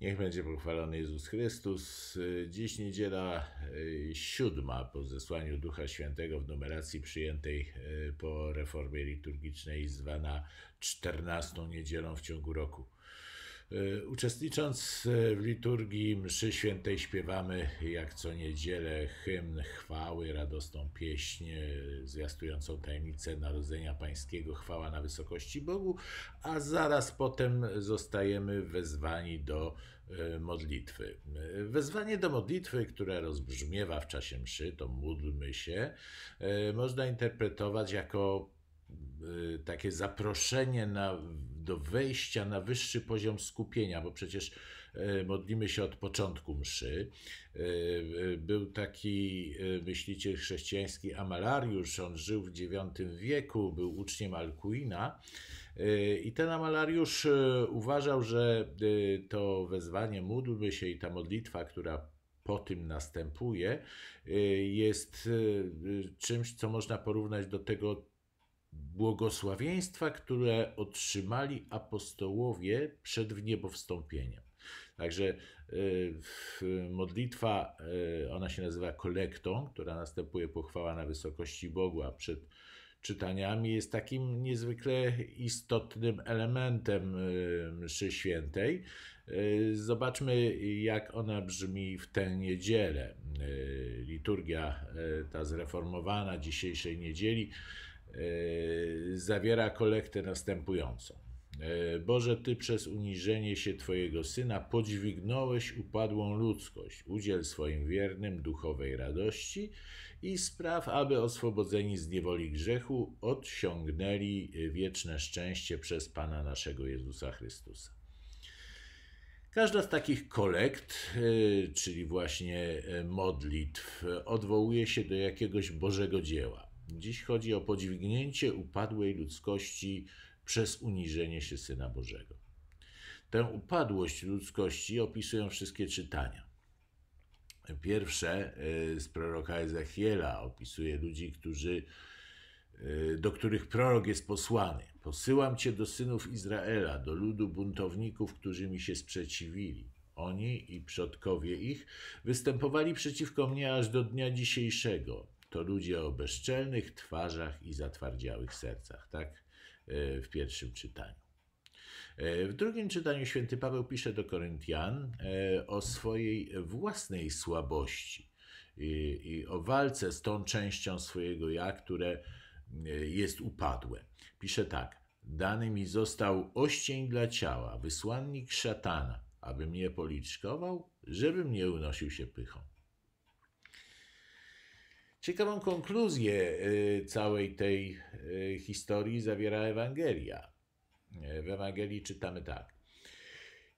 Niech będzie pochwalony Jezus Chrystus. Dziś niedziela y, siódma po zesłaniu Ducha Świętego w numeracji przyjętej y, po reformie liturgicznej zwana czternastą niedzielą w ciągu roku. E, uczestnicząc e, w liturgii mszy świętej śpiewamy jak co niedzielę hymn chwały, radosną pieśń e, zwiastującą tajemnicę Narodzenia Pańskiego, chwała na wysokości Bogu, a zaraz potem zostajemy wezwani do modlitwy. Wezwanie do modlitwy, które rozbrzmiewa w czasie mszy, to módlmy się, można interpretować jako takie zaproszenie na do wejścia na wyższy poziom skupienia, bo przecież e, modlimy się od początku mszy. E, e, był taki myśliciel chrześcijański Amalariusz, on żył w IX wieku, był uczniem Alkuina i ten Amalariusz uważał, że to wezwanie módlmy się i ta modlitwa, która po tym następuje, jest czymś, co można porównać do tego błogosławieństwa, które otrzymali apostołowie przed wniebowstąpieniem. Także e, modlitwa, e, ona się nazywa kolektą, która następuje pochwała na wysokości Boga przed czytaniami jest takim niezwykle istotnym elementem e, mszy świętej. Zobaczmy, jak ona brzmi w tę niedzielę. Liturgia ta zreformowana dzisiejszej niedzieli E, zawiera kolektę następującą. E, Boże, Ty przez uniżenie się Twojego Syna podźwignąłeś upadłą ludzkość. Udziel swoim wiernym duchowej radości i spraw, aby oswobodzeni z niewoli grzechu odsiągnęli wieczne szczęście przez Pana naszego Jezusa Chrystusa. Każda z takich kolekt, e, czyli właśnie modlitw, odwołuje się do jakiegoś Bożego dzieła. Dziś chodzi o podźwignięcie upadłej ludzkości przez uniżenie się Syna Bożego. Tę upadłość ludzkości opisują wszystkie czytania. Pierwsze y, z proroka Ezechiela opisuje ludzi, którzy, y, do których prorok jest posłany. Posyłam cię do synów Izraela, do ludu buntowników, którzy mi się sprzeciwili. Oni i przodkowie ich występowali przeciwko mnie aż do dnia dzisiejszego to ludzie o bezczelnych twarzach i zatwardziałych sercach, tak e, w pierwszym czytaniu. E, w drugim czytaniu święty Paweł pisze do Koryntian e, o swojej własnej słabości i, i o walce z tą częścią swojego ja, które jest upadłe. Pisze tak: Dany mi został oścień dla ciała, wysłannik szatana, aby mnie policzkował, żeby mnie unosił się pychą. Ciekawą konkluzję y, całej tej y, historii zawiera Ewangelia. W Ewangelii czytamy tak.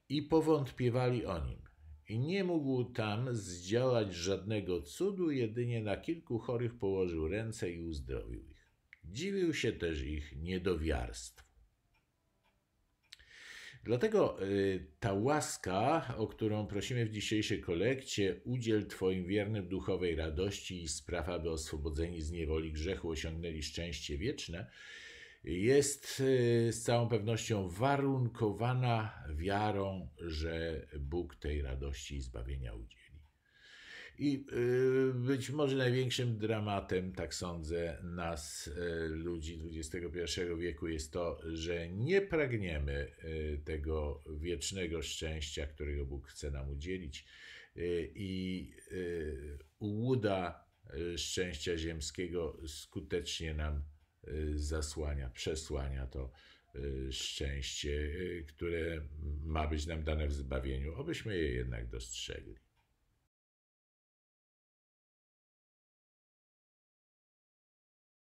I powątpiewali o nim. I nie mógł tam zdziałać żadnego cudu, jedynie na kilku chorych położył ręce i uzdrowił ich. Dziwił się też ich niedowiarstwu. Dlatego y, ta łaska, o którą prosimy w dzisiejszej kolekcie, udziel Twoim wiernym duchowej radości i spraw, aby oswobodzeni z niewoli grzechu osiągnęli szczęście wieczne, jest y, z całą pewnością warunkowana wiarą, że Bóg tej radości i zbawienia udzieli. I y, być może największym dramatem, tak sądzę, nas, y, ludzi XXI wieku jest to, że nie pragniemy y, tego wiecznego szczęścia, którego Bóg chce nam udzielić. I łuda szczęścia ziemskiego skutecznie nam zasłania, przesłania to szczęście, które ma być nam dane w zbawieniu, obyśmy je jednak dostrzegli.